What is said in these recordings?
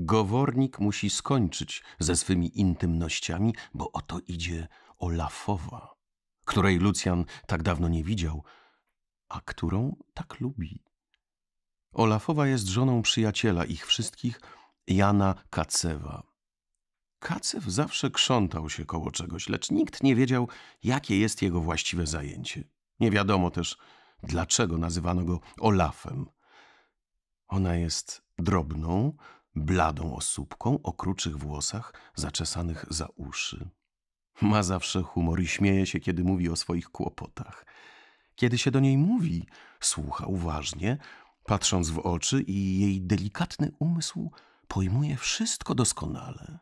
Gowornik musi skończyć ze swymi intymnościami, bo oto idzie Olafowa, której Lucjan tak dawno nie widział, a którą tak lubi. Olafowa jest żoną przyjaciela ich wszystkich, Jana Kacewa. Kacew zawsze krzątał się koło czegoś, lecz nikt nie wiedział, jakie jest jego właściwe zajęcie. Nie wiadomo też, dlaczego nazywano go Olafem. Ona jest drobną, bladą osóbką o kruczych włosach zaczesanych za uszy. Ma zawsze humor i śmieje się, kiedy mówi o swoich kłopotach. Kiedy się do niej mówi, słucha uważnie, patrząc w oczy i jej delikatny umysł pojmuje wszystko doskonale.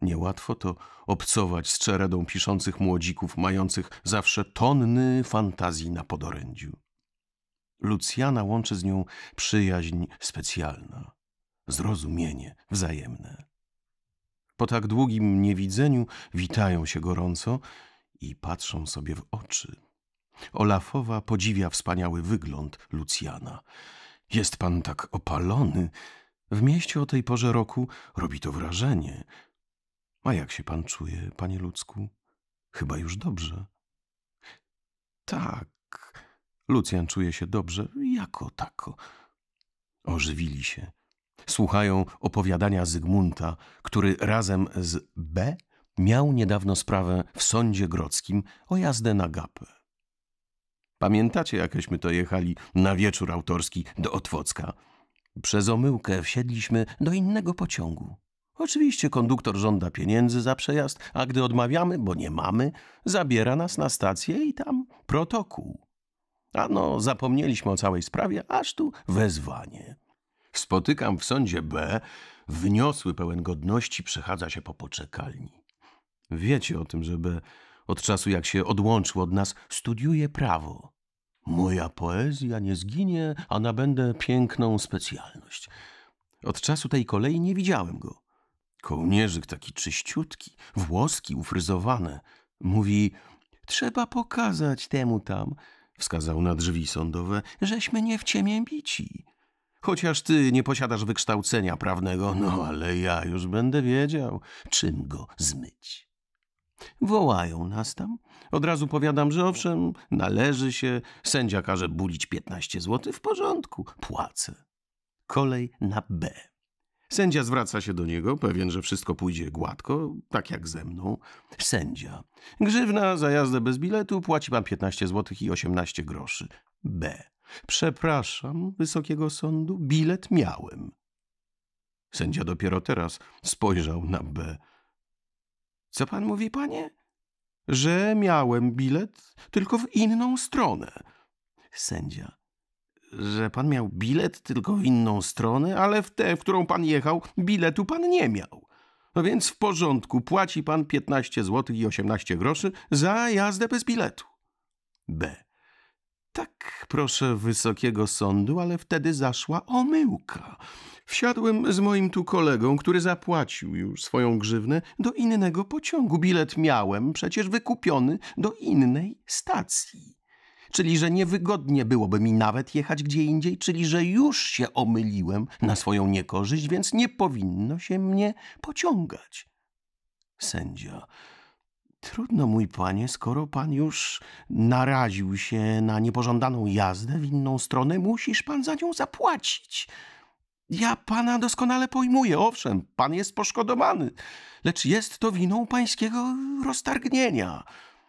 Niełatwo to obcować z czeredą piszących młodzików, mających zawsze tonny fantazji na podorędziu. Lucjana łączy z nią przyjaźń specjalna zrozumienie wzajemne. Po tak długim niewidzeniu witają się gorąco i patrzą sobie w oczy. Olafowa podziwia wspaniały wygląd Lucjana. Jest pan tak opalony. W mieście o tej porze roku robi to wrażenie. A jak się pan czuje, panie ludzku? Chyba już dobrze. Tak. Lucjan czuje się dobrze, jako tako. Ożywili się słuchają opowiadania Zygmunta, który razem z B miał niedawno sprawę w sądzie grodzkim o jazdę na gapę. Pamiętacie, jakieśmy to jechali na wieczór autorski do Otwocka? Przez omyłkę wsiedliśmy do innego pociągu. Oczywiście konduktor żąda pieniędzy za przejazd, a gdy odmawiamy, bo nie mamy, zabiera nas na stację i tam protokół. Ano, zapomnieliśmy o całej sprawie, aż tu wezwanie spotykam w sądzie B, wniosły pełen godności przechadza się po poczekalni. Wiecie o tym, że B od czasu jak się odłączył od nas studiuje prawo. Moja poezja nie zginie, a nabędę piękną specjalność. Od czasu tej kolei nie widziałem go. Kołnierzyk taki czyściutki, włoski ufryzowane. Mówi, trzeba pokazać temu tam, wskazał na drzwi sądowe, żeśmy nie w ciemię bici. Chociaż ty nie posiadasz wykształcenia prawnego, no mhm. ale ja już będę wiedział, czym go zmyć. Wołają nas tam. Od razu powiadam, że owszem, należy się. Sędzia każe bulić 15 zł w porządku. Płacę. Kolej na B. Sędzia zwraca się do niego, pewien, że wszystko pójdzie gładko, tak jak ze mną. Sędzia. Grzywna za jazdę bez biletu płaci pan 15 zł i 18 groszy. B. Przepraszam, wysokiego sądu, bilet miałem. Sędzia dopiero teraz spojrzał na B. Co pan mówi, panie? Że miałem bilet, tylko w inną stronę. Sędzia. Że pan miał bilet, tylko w inną stronę, ale w tę, w którą pan jechał, biletu pan nie miał. No więc w porządku, płaci pan 15 zł i 18 groszy za jazdę bez biletu. B. Tak, proszę wysokiego sądu, ale wtedy zaszła omyłka. Wsiadłem z moim tu kolegą, który zapłacił już swoją grzywnę, do innego pociągu. Bilet miałem przecież wykupiony do innej stacji. Czyli, że niewygodnie byłoby mi nawet jechać gdzie indziej, czyli, że już się omyliłem na swoją niekorzyść, więc nie powinno się mnie pociągać. Sędzia. Trudno, mój panie, skoro pan już naraził się na niepożądaną jazdę w inną stronę, musisz pan za nią zapłacić. Ja pana doskonale pojmuję, owszem, pan jest poszkodowany, lecz jest to winą pańskiego roztargnienia.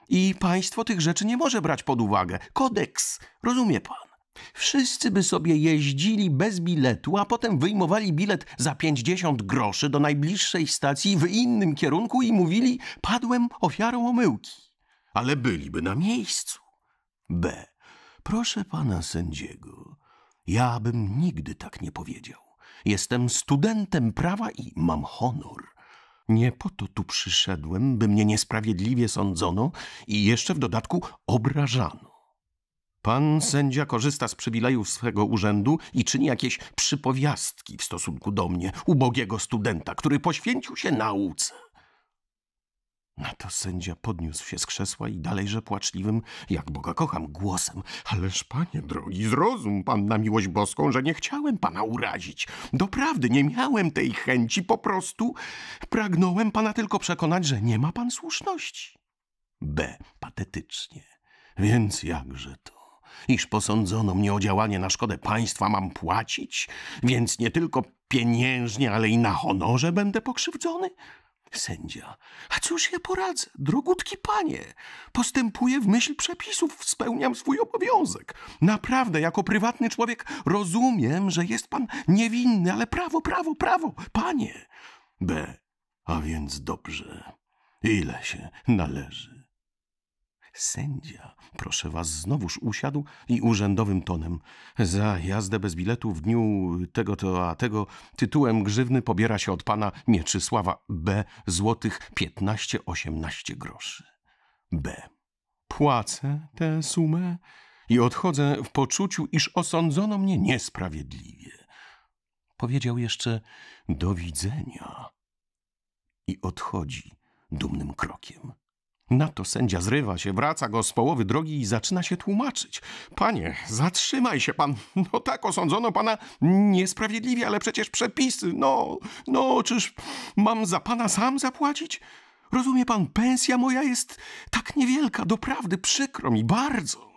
I państwo tych rzeczy nie może brać pod uwagę. Kodeks, rozumie pan? Wszyscy by sobie jeździli bez biletu, a potem wyjmowali bilet za 50 groszy do najbliższej stacji w innym kierunku i mówili: Padłem ofiarą omyłki. Ale byliby na miejscu. B. Proszę pana sędziego, ja bym nigdy tak nie powiedział. Jestem studentem prawa i mam honor. Nie po to tu przyszedłem, by mnie niesprawiedliwie sądzono i jeszcze w dodatku obrażano. Pan sędzia korzysta z przywilejów swego urzędu i czyni jakieś przypowiastki w stosunku do mnie, ubogiego studenta, który poświęcił się nauce. Na to sędzia podniósł się z krzesła i dalejże płaczliwym, jak Boga kocham, głosem. Ależ, panie drogi, zrozum pan na miłość boską, że nie chciałem pana urazić. Doprawdy nie miałem tej chęci, po prostu pragnąłem pana tylko przekonać, że nie ma pan słuszności. B. Patetycznie. Więc jakże to? iż posądzono mnie o działanie na szkodę państwa, mam płacić, więc nie tylko pieniężnie, ale i na honorze będę pokrzywdzony? Sędzia. A cóż ja poradzę, drogutki panie? Postępuję w myśl przepisów, spełniam swój obowiązek. Naprawdę, jako prywatny człowiek rozumiem, że jest pan niewinny, ale prawo, prawo, prawo, panie. B. A więc dobrze. Ile się należy? Sędzia, proszę was, znowuż usiadł i urzędowym tonem. Za jazdę bez biletu w dniu tego to a tego tytułem grzywny pobiera się od pana Mieczysława B. złotych 15-18 groszy. B. Płacę tę sumę i odchodzę w poczuciu, iż osądzono mnie niesprawiedliwie. Powiedział jeszcze do widzenia i odchodzi dumnym krokiem. Na to sędzia zrywa się, wraca go z połowy drogi i zaczyna się tłumaczyć. Panie, zatrzymaj się pan. No tak, osądzono pana niesprawiedliwie, ale przecież przepisy. No, no, czyż mam za pana sam zapłacić? Rozumie pan, pensja moja jest tak niewielka, doprawdy przykro mi bardzo.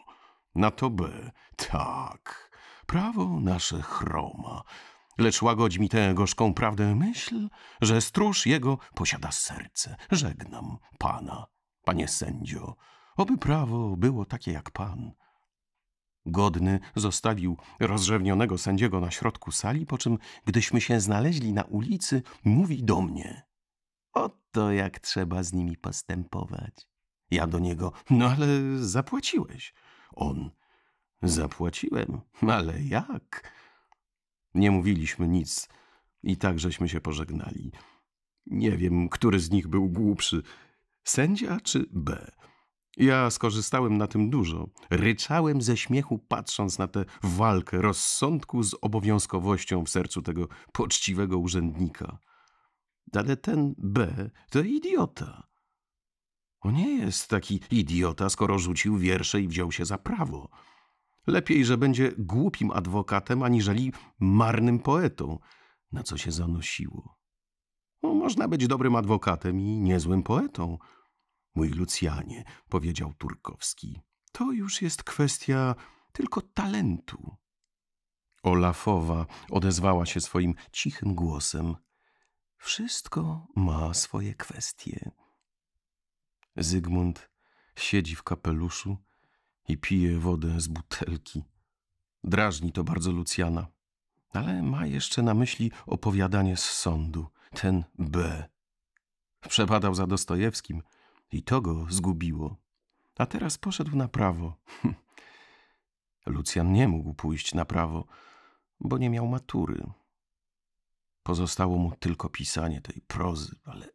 Na to by, Tak, prawo nasze chroma. Lecz łagodź mi tę gorzką prawdę myśl, że stróż jego posiada serce. Żegnam pana Panie sędzio, oby prawo było takie jak pan. Godny zostawił rozrzewnionego sędziego na środku sali, po czym, gdyśmy się znaleźli na ulicy, mówi do mnie. Oto jak trzeba z nimi postępować. Ja do niego, no ale zapłaciłeś. On, zapłaciłem, ale jak? Nie mówiliśmy nic i tak żeśmy się pożegnali. Nie wiem, który z nich był głupszy, Sędzia czy B? Ja skorzystałem na tym dużo. Ryczałem ze śmiechu, patrząc na tę walkę rozsądku z obowiązkowością w sercu tego poczciwego urzędnika. Ale ten B to idiota. On nie jest taki idiota, skoro rzucił wiersze i wziął się za prawo. Lepiej, że będzie głupim adwokatem, aniżeli marnym poetą, na co się zanosiło. No, można być dobrym adwokatem i niezłym poetą. Mój Lucjanie, powiedział Turkowski, to już jest kwestia tylko talentu. Olafowa odezwała się swoim cichym głosem. Wszystko ma swoje kwestie. Zygmunt siedzi w kapeluszu i pije wodę z butelki. Drażni to bardzo Lucjana, ale ma jeszcze na myśli opowiadanie z sądu – ten B. Przepadał za Dostojewskim i to go zgubiło. A teraz poszedł na prawo. Lucjan nie mógł pójść na prawo, bo nie miał matury. Pozostało mu tylko pisanie tej prozy, ale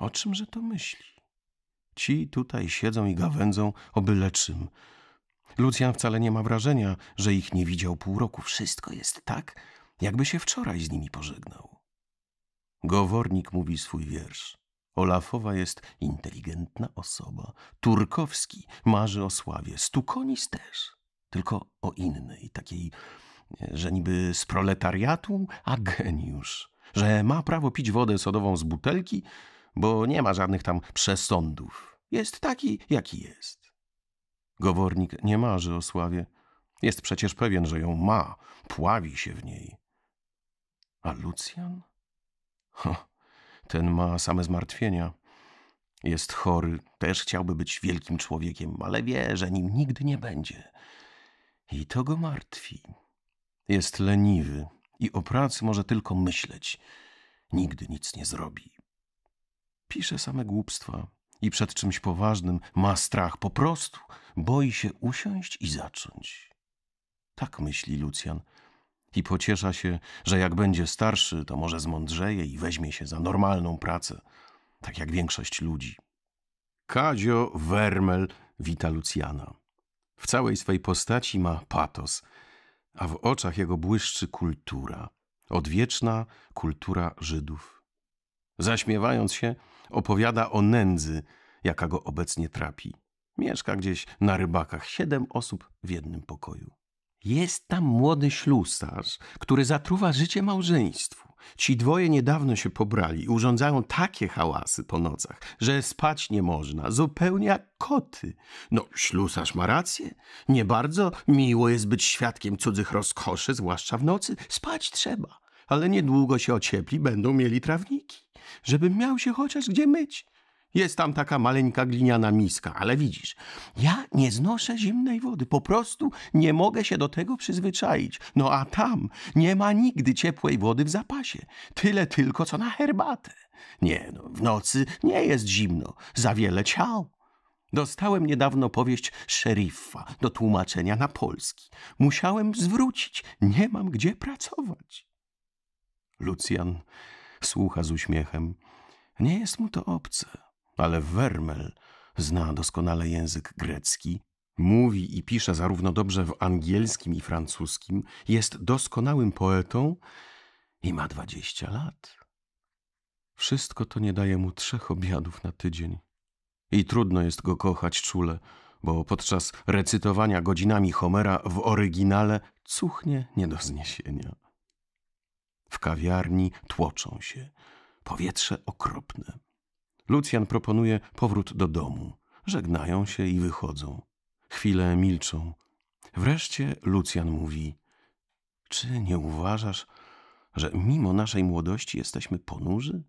o czymże to myśli? Ci tutaj siedzą i gawędzą o byle czym. Lucjan wcale nie ma wrażenia, że ich nie widział pół roku. Wszystko jest tak, jakby się wczoraj z nimi pożegnał. Gowornik mówi swój wiersz. Olafowa jest inteligentna osoba. Turkowski marzy o sławie. Stukonis też. Tylko o innej, takiej, e, że niby z proletariatu, a geniusz. Że ma prawo pić wodę sodową z butelki, bo nie ma żadnych tam przesądów. Jest taki, jaki jest. Gowornik nie marzy o sławie. Jest przecież pewien, że ją ma. Pławi się w niej. A Lucjan? Ho, ten ma same zmartwienia. Jest chory, też chciałby być wielkim człowiekiem, ale wie, że nim nigdy nie będzie. I to go martwi. Jest leniwy i o pracy może tylko myśleć. Nigdy nic nie zrobi. Pisze same głupstwa i przed czymś poważnym ma strach. Po prostu boi się usiąść i zacząć. Tak myśli Lucjan – i pociesza się, że jak będzie starszy, to może zmądrzeje i weźmie się za normalną pracę, tak jak większość ludzi. Kadzio Wermel wita Lucjana. W całej swej postaci ma patos, a w oczach jego błyszczy kultura, odwieczna kultura Żydów. Zaśmiewając się, opowiada o nędzy, jaka go obecnie trapi. Mieszka gdzieś na rybakach, siedem osób w jednym pokoju. Jest tam młody ślusarz, który zatruwa życie małżeństwu. Ci dwoje niedawno się pobrali i urządzają takie hałasy po nocach, że spać nie można, zupełnie jak koty. No, ślusarz ma rację. Nie bardzo miło jest być świadkiem cudzych rozkoszy, zwłaszcza w nocy. Spać trzeba, ale niedługo się ociepli, będą mieli trawniki. Żebym miał się chociaż gdzie myć. Jest tam taka maleńka gliniana miska, ale widzisz, ja nie znoszę zimnej wody, po prostu nie mogę się do tego przyzwyczaić. No a tam nie ma nigdy ciepłej wody w zapasie, tyle tylko co na herbatę. Nie, no, w nocy nie jest zimno, za wiele ciał. Dostałem niedawno powieść szeriffa do tłumaczenia na polski. Musiałem zwrócić, nie mam gdzie pracować. Lucjan słucha z uśmiechem. Nie jest mu to obce. Ale Wermel zna doskonale język grecki, mówi i pisze zarówno dobrze w angielskim i francuskim, jest doskonałym poetą i ma dwadzieścia lat. Wszystko to nie daje mu trzech obiadów na tydzień. I trudno jest go kochać czule, bo podczas recytowania godzinami Homera w oryginale cuchnie nie do zniesienia. W kawiarni tłoczą się, powietrze okropne. Lucjan proponuje powrót do domu. Żegnają się i wychodzą. Chwilę milczą. Wreszcie Lucjan mówi: Czy nie uważasz, że mimo naszej młodości jesteśmy ponurzy?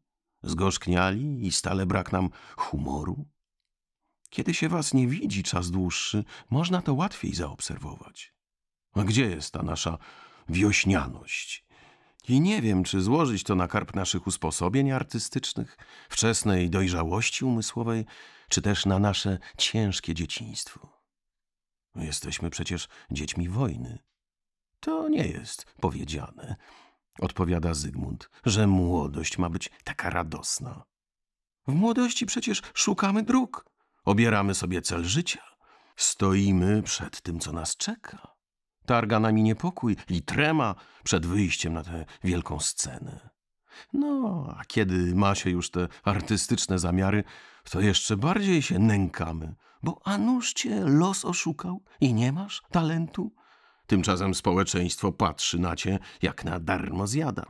Zgorzkniali i stale brak nam humoru? Kiedy się was nie widzi czas dłuższy, można to łatwiej zaobserwować. A gdzie jest ta nasza wiośnianość, i nie wiem, czy złożyć to na karp naszych usposobień artystycznych, wczesnej dojrzałości umysłowej, czy też na nasze ciężkie dzieciństwo. Jesteśmy przecież dziećmi wojny. To nie jest powiedziane, odpowiada Zygmunt, że młodość ma być taka radosna. W młodości przecież szukamy dróg, obieramy sobie cel życia, stoimy przed tym, co nas czeka. Targa nami niepokój i trema przed wyjściem na tę wielką scenę. No, a kiedy ma się już te artystyczne zamiary, to jeszcze bardziej się nękamy, bo a nuż cię los oszukał i nie masz talentu? Tymczasem społeczeństwo patrzy na cię jak na darmo zjada.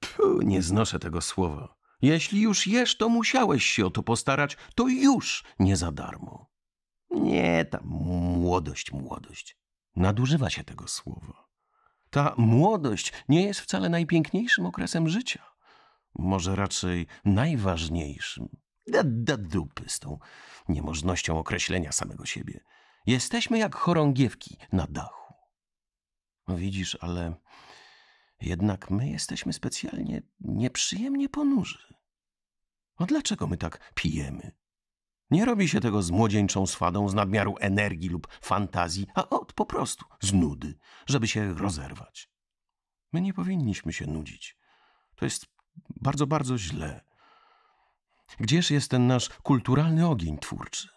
Pu, nie znoszę tego słowa. Jeśli już jesz, to musiałeś się o to postarać, to już nie za darmo. Nie, ta młodość, młodość. Nadużywa się tego słowa. Ta młodość nie jest wcale najpiękniejszym okresem życia. Może raczej najważniejszym. Da, da dupy z tą niemożnością określenia samego siebie. Jesteśmy jak chorągiewki na dachu. No widzisz, ale jednak my jesteśmy specjalnie nieprzyjemnie ponurzy. A no dlaczego my tak pijemy? Nie robi się tego z młodzieńczą swadą, z nadmiaru energii lub fantazji, a od po prostu z nudy, żeby się rozerwać. My nie powinniśmy się nudzić. To jest bardzo, bardzo źle. Gdzież jest ten nasz kulturalny ogień twórczy?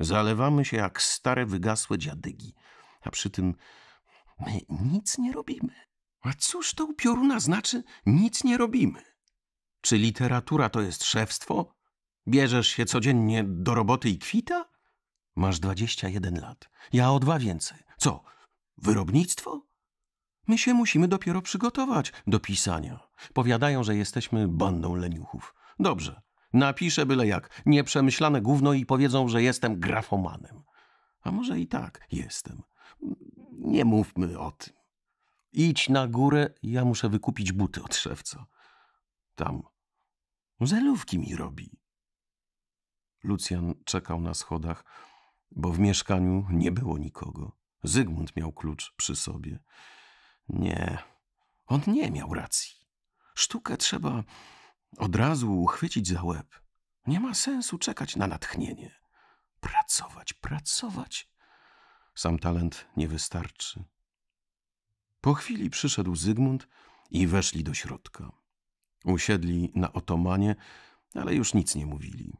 Zalewamy się jak stare, wygasłe dziadygi, a przy tym my nic nie robimy. A cóż to u pioruna znaczy nic nie robimy? Czy literatura to jest szewstwo? Bierzesz się codziennie do roboty i kwita? Masz dwadzieścia jeden lat. Ja o dwa więcej. Co? Wyrobnictwo? My się musimy dopiero przygotować do pisania. Powiadają, że jesteśmy bandą leniuchów. Dobrze. Napiszę byle jak. Nieprzemyślane gówno i powiedzą, że jestem grafomanem. A może i tak jestem. Nie mówmy o tym. Idź na górę, ja muszę wykupić buty od szewca. Tam. Zelówki mi robi. Lucjan czekał na schodach, bo w mieszkaniu nie było nikogo. Zygmunt miał klucz przy sobie. Nie, on nie miał racji. Sztukę trzeba od razu uchwycić za łeb. Nie ma sensu czekać na natchnienie. Pracować, pracować. Sam talent nie wystarczy. Po chwili przyszedł Zygmunt i weszli do środka. Usiedli na otomanie, ale już nic nie mówili.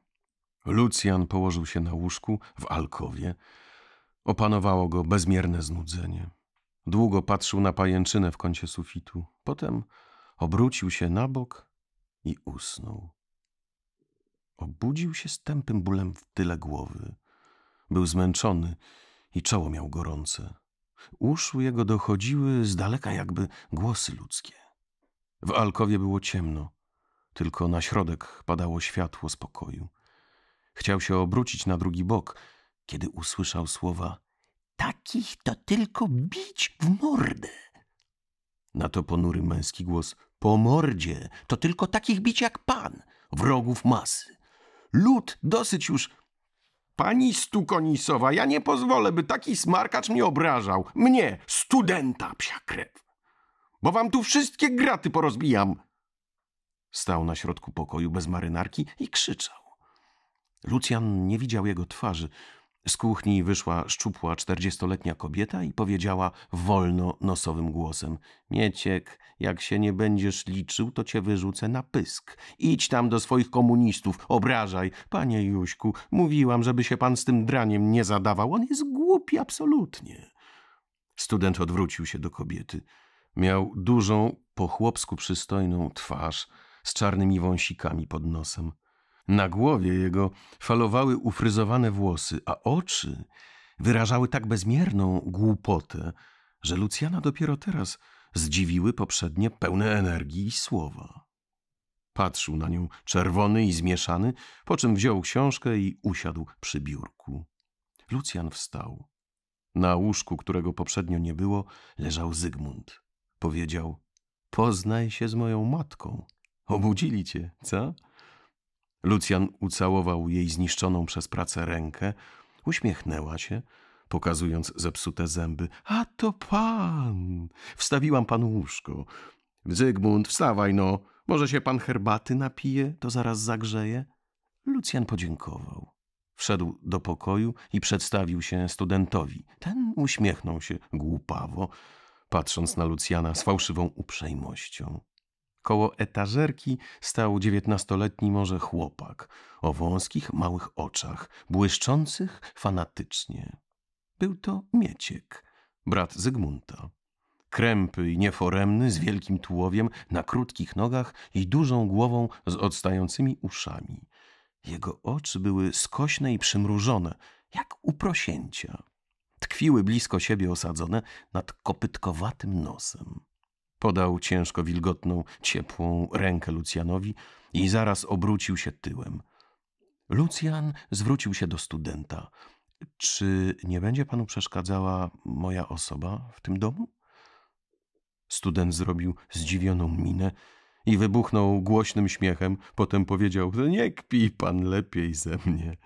Lucjan położył się na łóżku w alkowie. Opanowało go bezmierne znudzenie. Długo patrzył na pajęczynę w kącie sufitu. Potem obrócił się na bok i usnął. Obudził się z tępym bólem w tyle głowy. Był zmęczony i czoło miał gorące. Uszu jego dochodziły z daleka jakby głosy ludzkie. W alkowie było ciemno, tylko na środek padało światło spokoju. Chciał się obrócić na drugi bok, kiedy usłyszał słowa Takich to tylko bić w mordę. Na to ponury męski głos Po mordzie, to tylko takich bić jak pan, wrogów masy. Lud, dosyć już... Pani Stukonisowa, ja nie pozwolę, by taki smarkacz mnie obrażał. Mnie, studenta, psia krew. Bo wam tu wszystkie graty porozbijam. Stał na środku pokoju bez marynarki i krzyczał. Lucjan nie widział jego twarzy. Z kuchni wyszła szczupła czterdziestoletnia kobieta i powiedziała wolno nosowym głosem: Mieciek, jak się nie będziesz liczył, to cię wyrzucę na pysk. Idź tam do swoich komunistów, obrażaj. Panie Juśku, mówiłam, żeby się pan z tym draniem nie zadawał. On jest głupi absolutnie. Student odwrócił się do kobiety. Miał dużą, po chłopsku przystojną twarz z czarnymi wąsikami pod nosem. Na głowie jego falowały ufryzowane włosy, a oczy wyrażały tak bezmierną głupotę, że Lucjana dopiero teraz zdziwiły poprzednie pełne energii i słowa. Patrzył na nią czerwony i zmieszany, po czym wziął książkę i usiadł przy biurku. Lucjan wstał. Na łóżku, którego poprzednio nie było, leżał Zygmunt. Powiedział: Poznaj się z moją matką. Obudzili cię, co? Lucjan ucałował jej zniszczoną przez pracę rękę, uśmiechnęła się, pokazując zepsute zęby. A to pan! Wstawiłam panu łóżko. Zygmunt, wstawaj no! Może się pan herbaty napije, to zaraz zagrzeje? Lucjan podziękował. Wszedł do pokoju i przedstawił się studentowi. Ten uśmiechnął się głupawo, patrząc na Lucjana z fałszywą uprzejmością. Koło etażerki stał dziewiętnastoletni może chłopak, o wąskich, małych oczach, błyszczących fanatycznie. Był to Mieciek, brat Zygmunta. Krępy i nieforemny, z wielkim tułowiem, na krótkich nogach i dużą głową z odstającymi uszami. Jego oczy były skośne i przymrużone, jak u prosięcia. Tkwiły blisko siebie osadzone nad kopytkowatym nosem. Podał ciężko wilgotną, ciepłą rękę Lucjanowi i zaraz obrócił się tyłem. Lucjan zwrócił się do studenta. Czy nie będzie panu przeszkadzała moja osoba w tym domu? Student zrobił zdziwioną minę i wybuchnął głośnym śmiechem. Potem powiedział: Nie kpi pan lepiej ze mnie.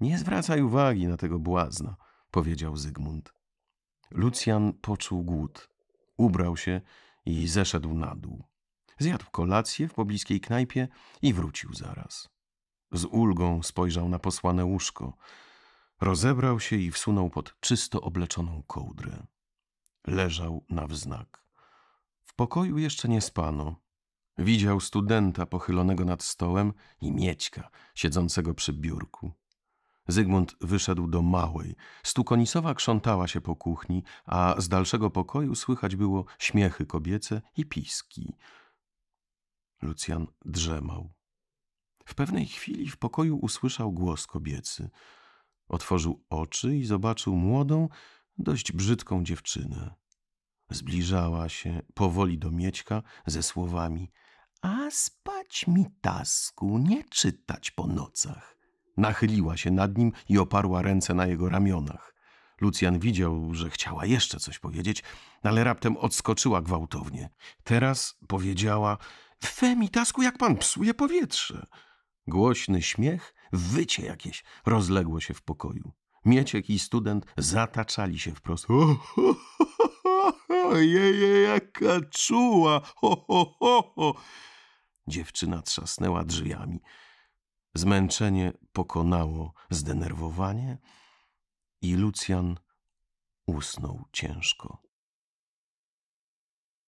Nie zwracaj uwagi na tego błazna, powiedział Zygmunt. Lucjan poczuł głód. Ubrał się i zeszedł na dół. Zjadł kolację w pobliskiej knajpie i wrócił zaraz. Z ulgą spojrzał na posłane łóżko. Rozebrał się i wsunął pod czysto obleczoną kołdrę. Leżał na wznak. W pokoju jeszcze nie spano. Widział studenta pochylonego nad stołem i miećka siedzącego przy biurku. Zygmunt wyszedł do małej. Stukonisowa krzątała się po kuchni, a z dalszego pokoju słychać było śmiechy kobiece i piski. Lucjan drzemał. W pewnej chwili w pokoju usłyszał głos kobiecy. Otworzył oczy i zobaczył młodą, dość brzydką dziewczynę. Zbliżała się powoli do Miećka ze słowami – a spać mi tasku, nie czytać po nocach. Nachyliła się nad nim i oparła ręce na jego ramionach. Lucjan widział, że chciała jeszcze coś powiedzieć, ale raptem odskoczyła gwałtownie. Teraz powiedziała: Femitasku, jak pan psuje powietrze! Głośny śmiech, wycie jakieś rozległo się w pokoju. Mieciek i student zataczali się wprost. Oh, ho, ho, ho, ho, jaka czuła! Ho, ho, ho, ho. Dziewczyna trzasnęła drzwiami. Zmęczenie pokonało zdenerwowanie i Lucjan usnął ciężko.